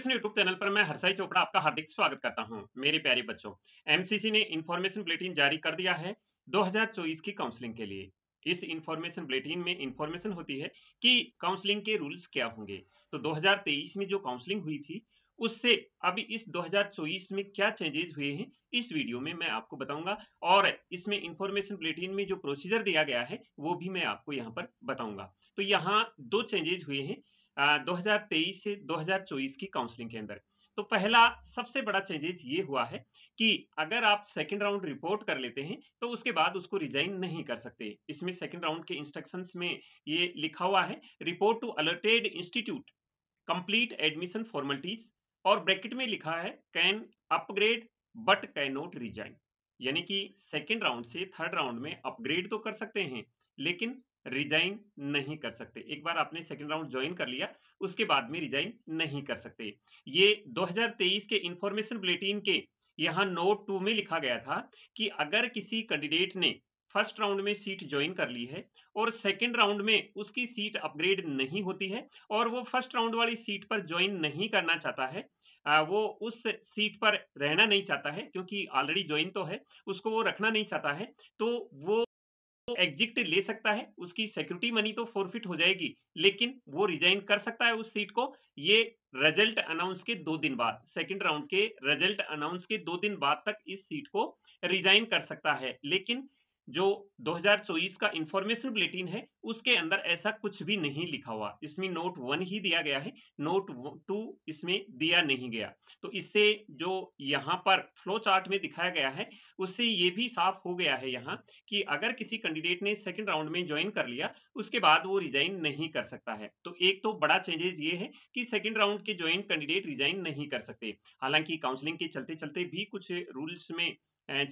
education YouTube channel पर मैं हरसाई चोपड़ा आपका हार्दिक स्वागत करता हूं मेरे प्यारे बच्चों एमसीसी ने इन्फॉर्मेशन बुलेटिन जारी कर दिया है 2024 की काउंसलिंग के लिए इस इन्फॉर्मेशन बुलेटिन में इन्फॉर्मेशन होती है कि काउंसलिंग के रूल्स क्या होंगे तो 2023 में जो काउंसलिंग हुई थी उससे अभी इस दो में क्या चेंजेस हुए हैं इस वीडियो में मैं आपको बताऊंगा और इसमें इंफॉर्मेशन बुलेटिन में जो प्रोसीजर दिया गया है वो भी मैं आपको यहाँ पर बताऊंगा तो यहाँ दो चेंजेस हुए हैं 2023 से 2024 की काउंसलिंग के अंदर तो पहला सबसे बड़ा चेंजेस ये हुआ है कि अगर आप सेकंड राउंड रिपोर्ट कर लेते हैं तो उसके बाद उसको रिजाइन नहीं कर सकते इसमें सेकंड राउंड के इंस्ट्रक्शंस में ये लिखा हुआ है report to allotted institute complete admission formalities और ब्रैकेट में लिखा है can upgrade but can not resign यानी कि सेकेंड राउंड से थर्ड राउंड में अपग्रेड तो कर सकते हैं लेकिन रिजाइन नहीं कर सकते एक बार आपने सेकंड राउंड ज्वाइन कर लिया उसके बाद में रिजाइन नहीं कर सकते ये 2023 के इंफॉर्मेशन बुलेटिन के यहाँ नोट टू में लिखा गया था कि अगर किसी कैंडिडेट ने फर्स्ट राउंड में सीट ज्वाइन कर ली है और सेकंड राउंड में उसकी सीट अपग्रेड नहीं होती है और वो फर्स्ट राउंड वाली सीट पर ज्वाइन नहीं करना चाहता है वो उस सीट पर रहना नहीं चाहता है क्योंकि ऑलरेडी ज्वाइन तो है उसको वो रखना नहीं चाहता है तो वो तो एग्जिट ले सकता है उसकी सिक्योरिटी मनी तो फोरफिट हो जाएगी लेकिन वो रिजाइन कर सकता है उस सीट को ये रिजल्ट अनाउंस के दो दिन बाद सेकंड राउंड के रिजल्ट अनाउंस के दो दिन बाद तक इस सीट को रिजाइन कर सकता है लेकिन जो 2024 का इंफॉर्मेशन बुलेटिन है उसके अंदर ऐसा कुछ भी नहीं लिखा हुआ इसमें नोट वन ही दिया गया है नोट टू इसमें दिया नहीं गया तो इससे जो यहाँ पर फ्लो चार्ट में दिखाया गया है उससे ये भी साफ हो गया है यहाँ कि अगर किसी कैंडिडेट ने सेकंड राउंड में ज्वाइन कर लिया उसके बाद वो रिजाइन नहीं कर सकता है तो एक तो बड़ा चेंजेस ये है कि सेकेंड राउंड के ज्वाइन कैंडिडेट रिजाइन नहीं कर सकते हालांकि काउंसिलिंग के चलते चलते भी कुछ रूल्स में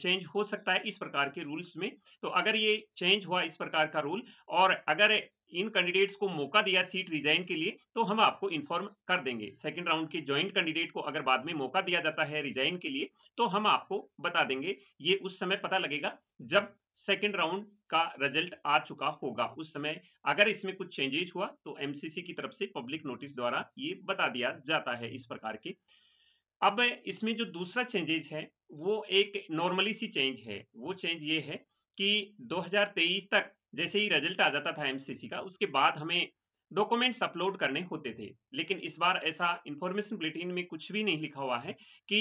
चेंज हो सकता है इस प्रकार के रूल्स में तो अगर ये चेंज हुआ इस प्रकार का रूल और अगर इन कैंडिडेट्स को मौका दिया सीट रिजाइन के लिए तो हम आपको इन्फॉर्म कर देंगे सेकंड राउंड के ज्वाइंट कैंडिडेट को अगर बाद में मौका दिया जाता है रिजाइन के लिए तो हम आपको बता देंगे ये उस समय पता लगेगा जब सेकंड राउंड का रिजल्ट आ चुका होगा उस समय अगर इसमें कुछ चेंजेज हुआ तो एमसीसी की तरफ से पब्लिक नोटिस द्वारा ये बता दिया जाता है इस प्रकार के अब इसमें जो दूसरा चेंजेज है वो एक नॉर्मली सी चेंज है वो चेंज ये है कि 2023 तक जैसे ही रिजल्ट आ जाता था एमसीसी का उसके बाद हमें डॉक्यूमेंट्स अपलोड करने होते थे लेकिन इस बार ऐसा इंफॉर्मेशन बुलेटिन में कुछ भी नहीं लिखा हुआ है कि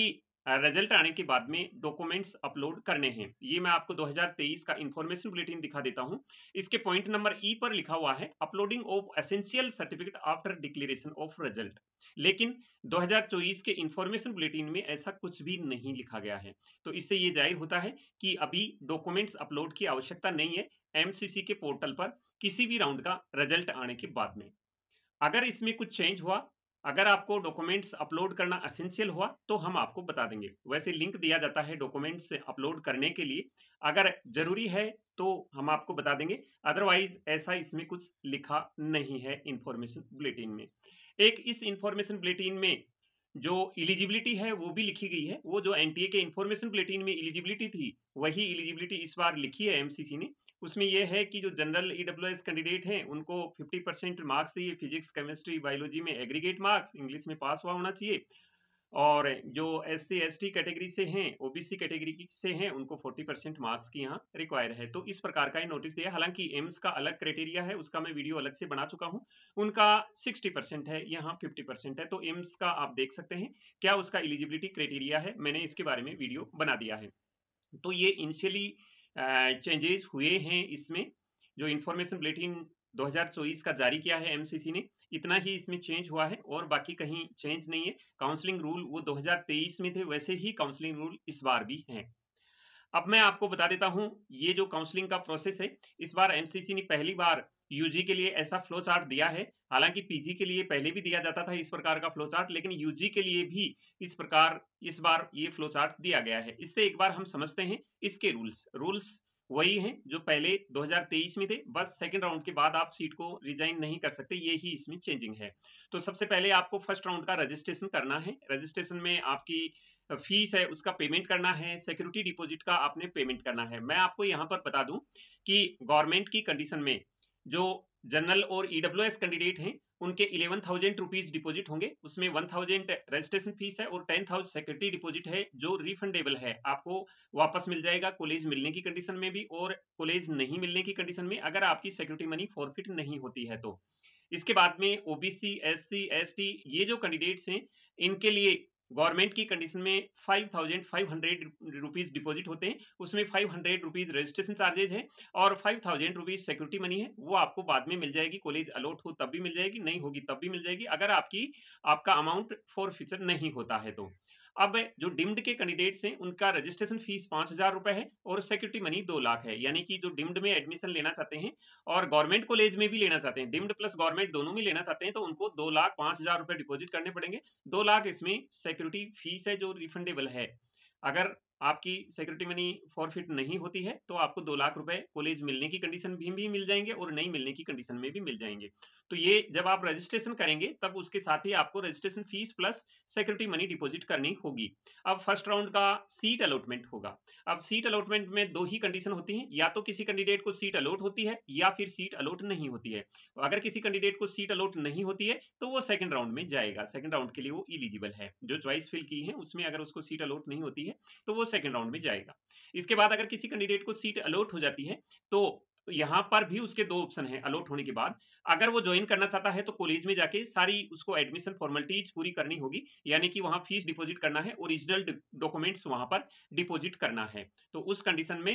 रिजल्ट आने के बाद में डॉक्यूमेंट्स अपलोड करने हैं ये मैं आपको 2023 का इन्फॉर्मेशन बुलेटिन दिखा देता हूँ इसके पॉइंट नंबर ई पर लिखा हुआ है uploading of essential certificate after declaration of result लेकिन 2024 के इन्फॉर्मेशन बुलेटिन में ऐसा कुछ भी नहीं लिखा गया है तो इससे ये जाहिर होता है कि अभी डॉक्यूमेंट्स अपलोड की आवश्यकता नहीं है एमसीसी के पोर्टल पर किसी भी राउंड का रिजल्ट आने के बाद में अगर इसमें कुछ चेंज हुआ अगर आपको डॉक्यूमेंट्स अपलोड करना असेंशियल हुआ तो हम आपको बता देंगे वैसे लिंक दिया जाता है डॉक्यूमेंट्स अपलोड करने के लिए अगर जरूरी है तो हम आपको बता देंगे अदरवाइज ऐसा इसमें कुछ लिखा नहीं है इंफॉर्मेशन बुलेटिन में एक इस इंफॉर्मेशन बुलेटिन में जो इलिजिबिलिटी है वो भी लिखी गई है वो जो एनटीए के इंफॉर्मेशन बुलेटिन में इलिजिबिलिटी थी वही इलिजिबिलिटी इस बार लिखी है एमसीसी ने उसमें यह है कि जो जनरल ईडब्ल्यू कैंडिडेट हैं उनको 50 परसेंट मार्क्स चाहिए फिजिक्स केमिस्ट्री बायोलॉजी में एग्रीगेट मार्क्स इंग्लिश में पास हुआ होना चाहिए और जो S C S T category से हैं ओबीसी कैटेगरी से हैं उनको 40 परसेंट मार्क्स की यहाँ रिक्वायर है तो इस प्रकार का ही नोटिस दिया हालांकि एम्स का अलग क्राइटेरिया है उसका मैं वीडियो अलग से बना चुका हूँ उनका 60 परसेंट है यहाँ 50 परसेंट है तो एम्स का आप देख सकते हैं क्या उसका एलिजिबिलिटी क्राइटेरिया है मैंने इसके बारे में वीडियो बना दिया है तो ये इनिशियली चेंजेस हुए हैं इसमें जो इन्फॉर्मेशन बुलेटिन 2024 का जारी किया है एमसीसी ने इतना ही इसमें चेंज हुआ है और बाकी कहीं चेंज नहीं है काउंसलिंग रूल वो 2023 में थे वैसे ही काउंसलिंग रूल इस बार भी हैं अब मैं आपको बता देता हूं ये जो काउंसलिंग का प्रोसेस है इस बार एमसीसी ने पहली बार यूजी के लिए ऐसा फ्लो चार्ट दिया है हालांकि पीजी के लिए पहले भी दिया जाता था इस प्रकार का फ्लोचार्ट लेकिन यूजी के लिए भी इस प्रकार इस बार ये फ्लोचार्ट दिया गया है इससे एक बार हम समझते हैं इसके रूल्स रूल्स वही हैं जो पहले 2023 में थे बस सेकंड राउंड के बाद आप सीट को रिजाइन नहीं कर सकते ये ही इसमें चेंजिंग है तो सबसे पहले आपको फर्स्ट राउंड का रजिस्ट्रेशन करना है रजिस्ट्रेशन में आपकी फीस है उसका पेमेंट करना है सिक्योरिटी डिपॉजिट का आपने पेमेंट करना है मैं आपको यहाँ पर बता दूं कि गवर्नमेंट की कंडीशन में जो जनरल और ईडब्ल्यू e कैंडिडेट हैं उनके इलेवन थाउजेंड रुपीज डिपोजिट होंगे उसमें वन थाउजेंड रजिस्ट्रेशन फीस है और टेन थाउजेंड सिक्योरिटी डिपोजिट है जो रिफंडेबल है आपको वापस मिल जाएगा कॉलेज मिलने की कंडीशन में भी और कॉलेज नहीं मिलने की कंडीशन में अगर आपकी सिक्योरिटी मनी फॉरफिट नहीं होती है तो इसके बाद में ओबीसी एस सी ये जो कैंडिडेट्स हैं इनके लिए गवर्नमेंट की कंडीशन में five thousand five hundred rupees deposit होते हैं उसमें five hundred rupees registration charges है और five thousand rupees security money है वो आपको बाद में मिल जाएगी कॉलेज अलॉट हो तब भी मिल जाएगी नहीं होगी तब भी मिल जाएगी अगर आपकी आपका अमाउंट फॉर फ्यूचर नहीं होता है तो अब जो डिम्ड के कैंडिडेट्स हैं उनका रजिस्ट्रेशन फीस पाँच हज़ार रुपये है और सिक्योरिटी मनी दो लाख है यानी कि जो डिम्ड में एडमिशन लेना चाहते हैं और गवर्नमेंट कॉलेज में भी लेना चाहते हैं डिम्ड प्लस गवर्नमेंट दोनों में लेना चाहते हैं तो उनको दो लाख पाँच हज़ार रुपये डिपोजिट करने पड़ेंगे दो लाख इसमें सिक्योरिटी फीस है जो रिफंडेबल है अगर आपकी सिक्योरिटी मनी फॉरफिट नहीं होती है तो आपको दो लाख रुपए कॉलेज मिलने की कंडीशन भी, भी मिल जाएंगे और नहीं मिलने की कंडीशन में भी मिल जाएंगे तो ये जब आप रजिस्ट्रेशन करेंगे तब उसके साथ ही आपको registration fees plus security money deposit करनी होगी अब फर्स्ट राउंड का सीट अलॉटमेंट होगा अब सीट अलॉटमेंट में दो ही कंडीशन होती है या तो किसी कैंडिडेट को सीट अलॉट होती है या फिर सीट अलॉट नहीं होती है तो अगर किसी कैंडिडेट को सीट अलॉट नहीं होती है तो वो सेकंड राउंड में जाएगा सेकंड राउंड के लिए वो इलिजिबल है जो च्वाइस फिल की है उसमें अगर उसको सीट अलॉट नहीं होती है तो वो सेकेंड राउंड में जाएगा इसके बाद अगर किसी कैंडिडेट को सीट अलॉट हो जाती है तो यहाँ पर भी उसके दो ऑप्शन हैं अलॉट होने के बाद अगर वो ज्वाइन करना चाहता है तो कॉलेज में जाके सारी उसको एडमिशन फॉर्मेलिटीज पूरी करनी होगी यानी कि वहाँ फीस डिपॉजिट करना है ओरिजिनल डॉक्यूमेंट्स वहाँ पर डिपॉजिट करना है तो उस कंडीशन में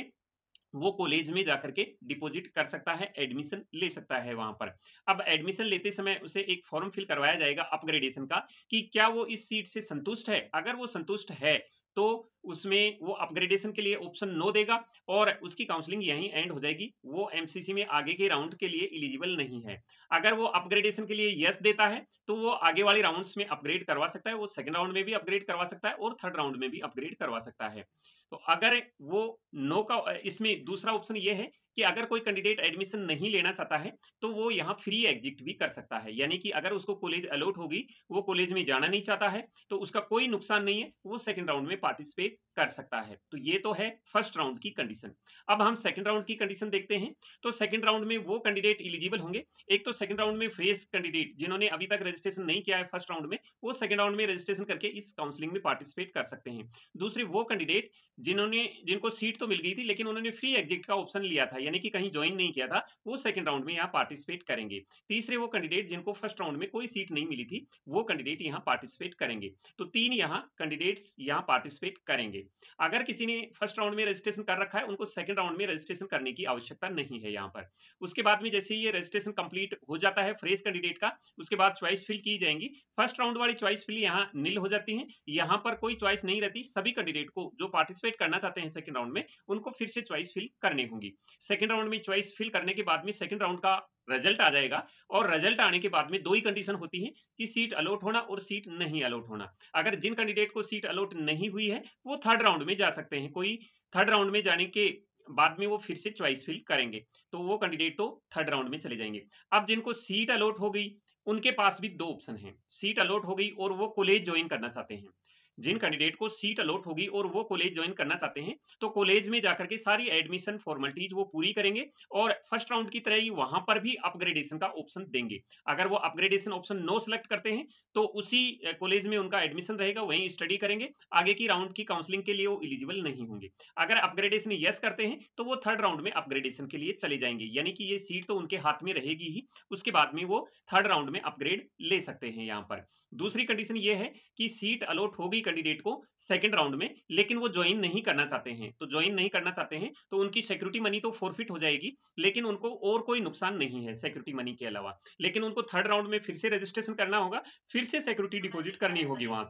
वो कॉलेज में जाकर के डिपॉजिट कर सकता है एडमिशन ले सकता है वहां पर अब एडमिशन लेते समय उसे एक फॉर्म फिल करवाया जाएगा अपग्रेडेशन का कि क्या वो इस सीट से संतुष्ट है अगर वो संतुष्ट है तो उसमें वो अपग्रेडेशन के लिए ऑप्शन नो देगा और उसकी काउंसलिंग यहीं एंड हो जाएगी वो एमसीसी में आगे के राउंड के लिए इलिजिबल नहीं है अगर वो अपग्रेडेशन के लिए यस देता है तो वो आगे वाले राउंड्स में अपग्रेड करवा सकता है वो सेकंड राउंड में भी अपग्रेड करवा सकता है और थर्ड राउंड में भी अपग्रेड करवा सकता है तो अगर वो नो का इसमें दूसरा ऑप्शन ये है कि अगर कोई कैंडिडेट एडमिशन नहीं लेना चाहता है तो वो यहाँ फ्री एग्जिट भी कर सकता है यानी कि अगर उसको कॉलेज अलॉट होगी वो कॉलेज में जाना नहीं चाहता है तो उसका कोई नुकसान नहीं है वो सेकेंड राउंड में पार्टिसिपेट कर सकता है तो ये तो है फर्स्ट राउंड की कंडीशन अब हम सेकंड राउंड की कंडीशन देखते हैं तो सेकंड राउंड में वो कैंडिडेट इलिजिबल होंगे एक तो सेकंड राउंड में फ्रेश कैंडिडेट जिन्होंने अभी तक रजिस्ट्रेशन नहीं किया है फर्स्ट राउंड में वो सेकंड राउंड में रजिस्ट्रेशन करके इस काउंसलिंग में पार्टिसिपेट कर सकते हैं दूसरे वो कैंडिडेट जिन्होंने जिनको सीट तो मिल गई थी लेकिन उन्होंने फ्री एग्जिट का ऑप्शन लिया था यानी कि कहीं ज्वाइन नहीं किया था वो सेकंड राउंड में यहाँ पार्टिसिपेट करेंगे तीसरे वो कैंडिडेट जिनको फर्स्ट राउंड में कोई सीट नहीं मिली थी वो कैंडिडेट यहाँ पार्टिसिपेट करेंगे तो तीन यहाँ कैंडिडेट्स यहाँ पार्टिसिपेट करेंगे अगर किसी ने फर्स्ट राउंड में रजिस्ट्रेशन कर रखा है उनको सेकंड राउंड में रजिस्ट्रेशन करने की आवश्यकता नहीं है यहाँ पर उसके बाद में जैसे ही ये रजिस्ट्रेशन कंप्लीट हो जाता है फ्रेश कैंडिडेट का उसके बाद चॉइस फिल की जाएंगी फर्स्ट राउंड वाली चॉइस फिल यहाँ नील हो जाती है यहाँ पर कोई चॉइस नहीं रहती सभी कैंडिडेट को जो पार्टिसिपेट करना चाहते हैं सेकंड राउंड में उनको फिर से चॉइस फिल करनी होगी सेकंड राउंड में चॉइस फिल करने के बाद में सेकंड राउंड का रिजल्ट आ जाएगा और रिजल्ट आने के बाद में दो ही कंडीशन होती है कि सीट अलॉट होना और सीट नहीं अलॉट होना अगर जिन कैंडिडेट को सीट अलॉट नहीं हुई है वो थर्ड राउंड में जा सकते हैं कोई थर्ड राउंड में जाने के बाद में वो फिर से च्वाइस फिल करेंगे तो वो कैंडिडेट तो थर्ड राउंड में चले जाएंगे अब जिनको सीट अलॉट हो गई उनके पास भी दो ऑप्शन है सीट अलॉट हो गई और वो कॉलेज ज्वाइन करना चाहते हैं जिन कैंडिडेट को सीट अलॉट होगी और वो कॉलेज ज्वाइन करना चाहते हैं तो कॉलेज में जाकर के सारी एडमिशन फॉर्मेलिटीज वो पूरी करेंगे और फर्स्ट राउंड की तरह ही वहां पर भी अपग्रेडेशन का ऑप्शन देंगे अगर वो अपग्रेडेशन ऑप्शन नो सेलेक्ट करते हैं तो उसी कॉलेज में उनका एडमिशन रहेगा वहीं स्टडी करेंगे आगे की राउंड की काउंसलिंग के लिए वो इलिजिबल नहीं होंगे अगर अपग्रेडेशन यस करते हैं तो वो थर्ड राउंड में अपग्रेडेशन के लिए चले जाएंगे यानी कि ये सीट तो उनके हाथ में रहेगी ही उसके बाद में वो थर्ड राउंड में अपग्रेड ले सकते हैं यहाँ पर दूसरी कंडीशन ये है कि सीट अलॉट होगी कैंडिडेट को सेकंड राउंड में लेकिन वो ज्वाइन नहीं करना चाहते हैं तो ज्वाइन नहीं करना चाहते हैं तो उनकी सिक्योरिटी मनी तो फोरफिट हो जाएगी लेकिन उनको और कोई नुकसान नहीं है सिक्योरिटी मनी के अलावा लेकिन उनको थर्ड राउंड में फिर से रजिस्ट्रेशन करना होगा फिर से सिक्योरिटी डिपोजिट करनी होगी वहां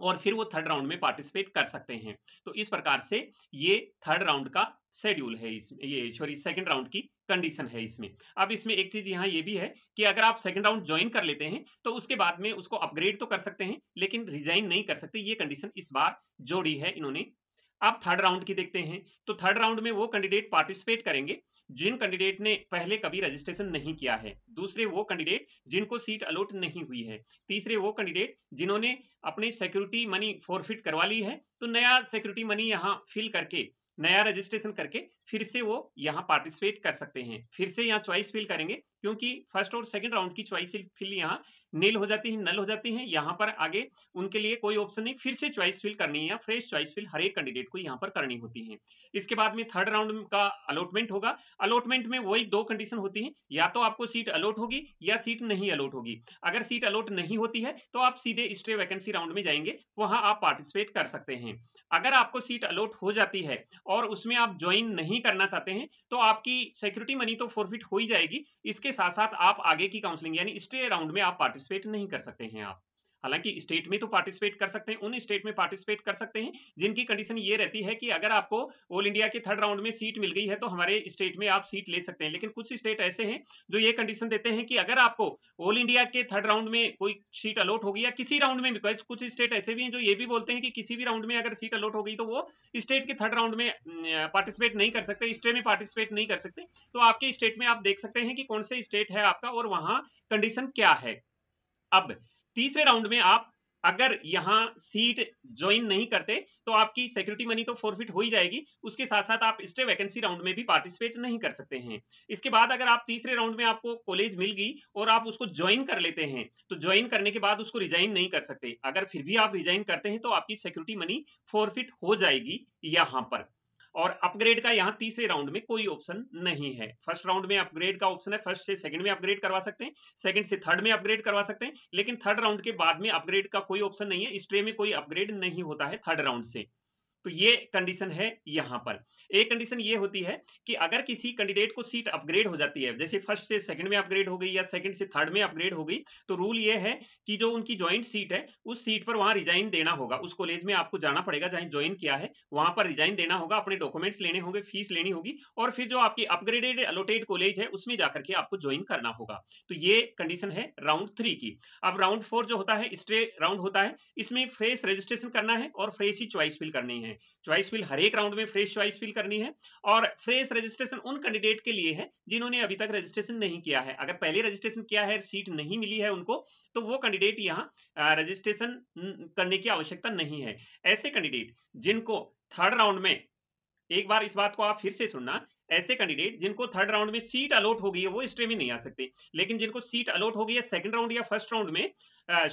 और फिर वो थर्ड राउंड में पार्टिसिपेट कर सकते हैं तो इस प्रकार से ये थर्ड राउंड का शेड्यूल है इसमें ये सॉरी सेकंड राउंड की कंडीशन है इसमें अब इसमें एक चीज यहाँ ये भी है कि अगर आप सेकंड राउंड ज्वाइन कर लेते हैं तो उसके बाद में उसको अपग्रेड तो कर सकते हैं लेकिन रिजाइन नहीं कर सकते ये कंडीशन इस बार जोड़ी है इन्होंने अब थर्ड राउंड की देखते हैं तो थर्ड राउंड में वो कैंडिडेट पार्टिसिपेट करेंगे जिन कैंडिडेट ने पहले कभी रजिस्ट्रेशन नहीं किया है दूसरे वो कैंडिडेट जिनको सीट अलॉट नहीं हुई है तीसरे वो कैंडिडेट जिन्होंने अपने सिक्योरिटी मनी फॉरफिट करवा ली है तो नया सिक्योरिटी मनी यहाँ फिल करके नया रजिस्ट्रेशन करके फिर से वो यहाँ पार्टिसिपेट कर सकते हैं फिर से यहाँ चॉइस फिल करेंगे क्योंकि फर्स्ट और सेकंड राउंड की च्वाइस फिल यहाँ नील हो जाती है नल हो जाती है यहाँ पर आगे उनके लिए कोई ऑप्शन नहीं फिर से च्वाइस फिल करनी है फ्रेश च्वाइस फिल हर एक कैंडिडेट को यहाँ पर करनी होती है इसके बाद में थर्ड राउंड का अलॉटमेंट होगा अलॉटमेंट में वही दो कंडीशन होती है या तो आपको सीट अलॉट होगी या सीट नहीं अलॉट होगी अगर सीट अलॉट नहीं होती है तो आप सीधे स्ट्रे वैकेंसी राउंड में जाएंगे वहां आप पार्टिसिपेट कर सकते हैं अगर आपको सीट अलॉट हो जाती है और उसमें आप ज्वाइन नहीं करना चाहते हैं तो आपकी सिक्योरिटी मनी तो फॉरफिट हो ही जाएगी इसके इसके साथ साथ आप आगे की काउंसलिंग यानी स्टे राउंड में आप पार्टिसिपेट नहीं कर सकते हैं आप हालांकि स्टेट में तो पार्टिसिपेट कर सकते हैं उन स्टेट में पार्टिसिपेट कर सकते हैं जिनकी कंडीशन ये रहती है कि अगर आपको ऑल इंडिया के थर्ड राउंड में सीट मिल गई है तो हमारे स्टेट में आप सीट ले सकते हैं लेकिन कुछ स्टेट ऐसे हैं जो ये कंडीशन देते हैं कि अगर आपको ऑल इंडिया के थर्ड राउंड में कोई सीट अलॉट होगी या किसी राउंड में कुछ स्टेट ऐसे भी हैं जो ये भी बोलते हैं कि किसी भी राउंड में अगर सीट अलॉट होगी तो वो स्टेट के थर्ड राउंड में पार्टिसिपेट नहीं कर सकते स्टेट में पार्टिसिपेट नहीं कर सकते तो आपके स्टेट में आप देख सकते हैं कि कौन से स्टेट है आपका और वहाँ कंडीशन क्या है अब तीसरे राउंड में आप अगर यहाँ सीट ज्वाइन नहीं करते तो आपकी सिक्योरिटी मनी तो फोरफिट हो ही जाएगी उसके साथ साथ आप स्टे वैकेंसी राउंड में भी पार्टिसिपेट नहीं कर सकते हैं इसके बाद अगर आप तीसरे राउंड में आपको कॉलेज मिल गई और आप उसको ज्वाइन कर लेते हैं तो ज्वाइन करने के बाद उसको रिजाइन नहीं कर सकते अगर फिर भी आप रिजाइन करते हैं तो आपकी सिक्योरिटी मनी फोरफिट हो जाएगी यहाँ पर और अपग्रेड का यहाँ तीसरे राउंड में कोई ऑप्शन नहीं है फर्स्ट राउंड में अपग्रेड का ऑप्शन है फर्स्ट से सेकंड में अपग्रेड करवा सकते हैं सेकंड से थर्ड में अपग्रेड करवा सकते हैं लेकिन थर्ड राउंड के बाद में अपग्रेड का कोई ऑप्शन नहीं है स्ट्रे में कोई अपग्रेड नहीं होता है थर्ड राउंड से तो ये कंडीशन है यहां पर एक कंडीशन ये होती है कि अगर किसी कैंडिडेट को सीट अपग्रेड हो जाती है जैसे फर्स्ट से सेकंड में अपग्रेड हो गई या सेकंड से थर्ड में अपग्रेड हो गई तो रूल ये है कि जो उनकी ज्वाइंट सीट है उस सीट पर वहां रिजाइन देना होगा उस कॉलेज में आपको जाना पड़ेगा जहां ज्वाइन किया है वहां पर रिजाइन देना होगा अपने डॉक्यूमेंट्स लेने होंगे फीस लेनी होगी और फिर जो आपकी अपग्रेडेड अलोटेड कॉलेज है उसमें जाकर के आपको ज्वाइन करना होगा तो ये कंडीशन है राउंड थ्री की अब राउंड फोर जो होता है स्ट्रे राउंड होता है इसमें फ्रेश रजिस्ट्रेशन करना है और फ्रेश ही च्वाइस फिल करनी है हैं चॉइस फिल हर एक राउंड में फ्रेश चॉइस फिल करनी है और फ्रेश रजिस्ट्रेशन उन कैंडिडेट के लिए है जिन्होंने अभी तक रजिस्ट्रेशन नहीं किया है अगर पहले रजिस्ट्रेशन किया है सीट नहीं मिली है उनको तो वो कैंडिडेट यहाँ रजिस्ट्रेशन करने की आवश्यकता नहीं है ऐसे कैंडिडेट जिनको थर्ड राउंड में एक बार इस बात को आप फिर से सुनना ऐसे कैंडिडेट जिनको थर्ड राउंड में सीट अलॉट हो गई है वो स्ट्रे में नहीं आ सकते लेकिन जिनको सीट अलॉट हो गई है सेकंड राउंड या फर्स्ट राउंड में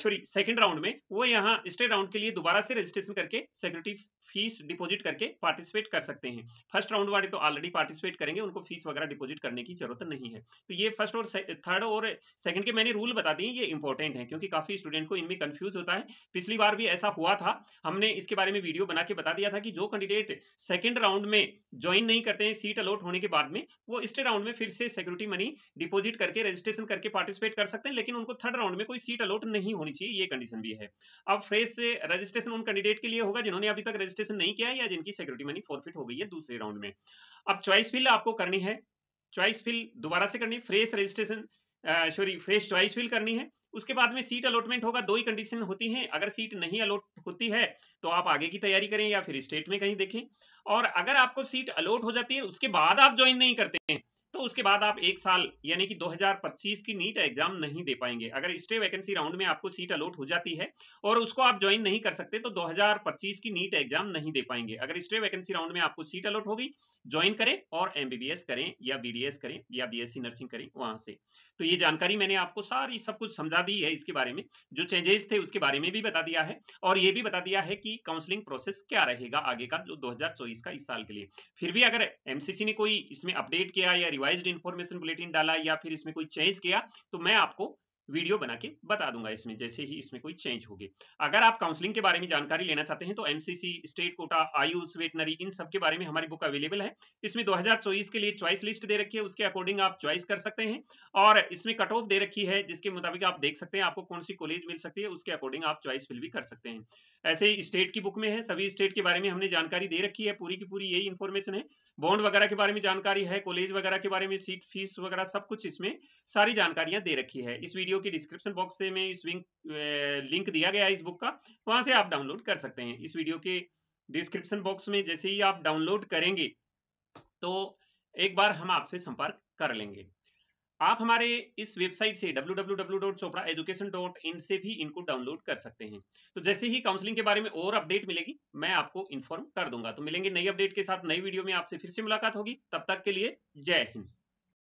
सॉरी सेकंड राउंड में वो यहाँ स्ट्रे राउंड के लिए दोबारा से रजिस्ट्रेशन करके सिक्योरिटी फीस डिपॉजिट करके पार्टिसिपेट कर सकते हैं फर्स्ट राउंड वाले तो ऑलरेडी पार्टिसिपेट करेंगे उनको फीस वगैरह डिपॉजिट करने की जरूरत नहीं है तो ये फर्स्ट और थर्ड और सेकंड के मैंने रूल बता दिए ये इंपॉर्टेंट है क्योंकि काफी स्टूडेंट को इनमें कंफ्यूज होता है पिछली बार भी ऐसा हुआ था हमने इसके बारे में वीडियो बना के बता दिया था कि जो कैंडिडेट सेकेंड राउंड में ज्वाइन नहीं करते हैं सीट अलॉट होने के बाद में वो स्टे राउंड में फिर से सिक्योरिटी मनी डिपोजिट करके रजिस्ट्रेशन करके पार्टिसिपेट कर सकते हैं लेकिन उनको थर्ड राउंड में कोई सीट अलॉट नहीं होनी चाहिए ये कंडीशन भी है अब फ्रेश रजिस्ट्रेशन उन कैंडिडेट के लिए होगा जिन्होंने अभी तक रजिस्ट्रेशन रजिस्ट्रेशन नहीं किया है या जिनकी सिक्योरिटी मनी फॉरफिट हो गई है दूसरे राउंड में अब चॉइस फिल आपको करनी है चॉइस फिल दोबारा से करनी fresh registration sorry fresh choice fill करनी है उसके बाद में सीट अलॉटमेंट होगा दो ही कंडीशन होती हैं अगर सीट नहीं अलॉट होती है तो आप आगे की तैयारी करें या फिर स्टेट में कहीं देखें और अगर आपको सीट अलॉट हो जाती है उसके बाद आप ज्वाइन नहीं करते हैं तो उसके बाद आप एक साल यानी कि 2025 की नीट एग्जाम नहीं दे पाएंगे अगर स्टे वैकेंसी राउंड में आपको सीट अलॉट हो जाती है और उसको आप ज्वाइन नहीं कर सकते तो 2025 की नीट एग्जाम नहीं दे पाएंगे अगर स्टे वैकेंसी राउंड में आपको सीट अलॉट होगी ज्वाइन करें और एमबीबीएस करें या बीडीएस करें या बीएससी नर्सिंग करें वहां से तो ये जानकारी मैंने आपको सारी सब कुछ समझा दी है इसके बारे में जो चेंजेस थे उसके बारे में भी बता दिया है और ये भी बता दिया है कि काउंसलिंग प्रोसेस क्या रहेगा आगे का जो दो का इस साल के लिए फिर भी अगर एमसीसी ने कोई इसमें अपडेट किया या रिवाइज इन्फॉर्मेशन बुलेटिन डाला या फिर इसमें कोई चेंज किया तो मैं आपको वीडियो बना के बता दूंगा इसमें जैसे ही इसमें कोई चेंज होगी अगर आप काउंसलिंग के बारे में जानकारी लेना चाहते हैं तो MCC state quota AYUSH veterinary इन सब के बारे में हमारी बुक अवेलेबल है इसमें 2024 के लिए चॉइस लिस्ट दे रखी है उसके अकॉर्डिंग आप चॉइस कर सकते हैं और इसमें कट ऑफ दे रखी है जिसके मुताबिक आप देख सकते हैं आपको कौन सी कॉलेज मिल सकती है उसके अकॉर्डिंग आप चॉइस फिल भी कर सकते हैं ऐसे ही स्टेट की बुक में है सभी स्टेट के बारे में हमने जानकारी दे रखी है पूरी की पूरी यही इन्फॉर्मेशन है बॉन्ड वगैरह के बारे में जानकारी है कॉलेज वगैरह के बारे में सीट फीस वगैरह सब कुछ इसमें सारी जानकारियां दे रखी है इस वीडियो वीडियो की डिस्क्रिप्शन बॉक्स से में इस विंक लिंक दिया गया है इस बुक का वहां से आप डाउनलोड कर सकते हैं इस वीडियो के डिस्क्रिप्शन बॉक्स में जैसे ही आप डाउनलोड करेंगे तो एक बार हम आपसे संपर्क कर लेंगे आप हमारे इस वेबसाइट से www.chopraeducation.in से भी इनको डाउनलोड कर सकते हैं तो जैसे ही काउंसलिंग के बारे में और अपडेट मिलेगी मैं आपको इन्फॉर्म कर दूंगा तो मिलेंगे नई अपडेट के साथ नई वीडियो में आपसे फिर से मुलाकात होगी तब तक के लिए जय हिंद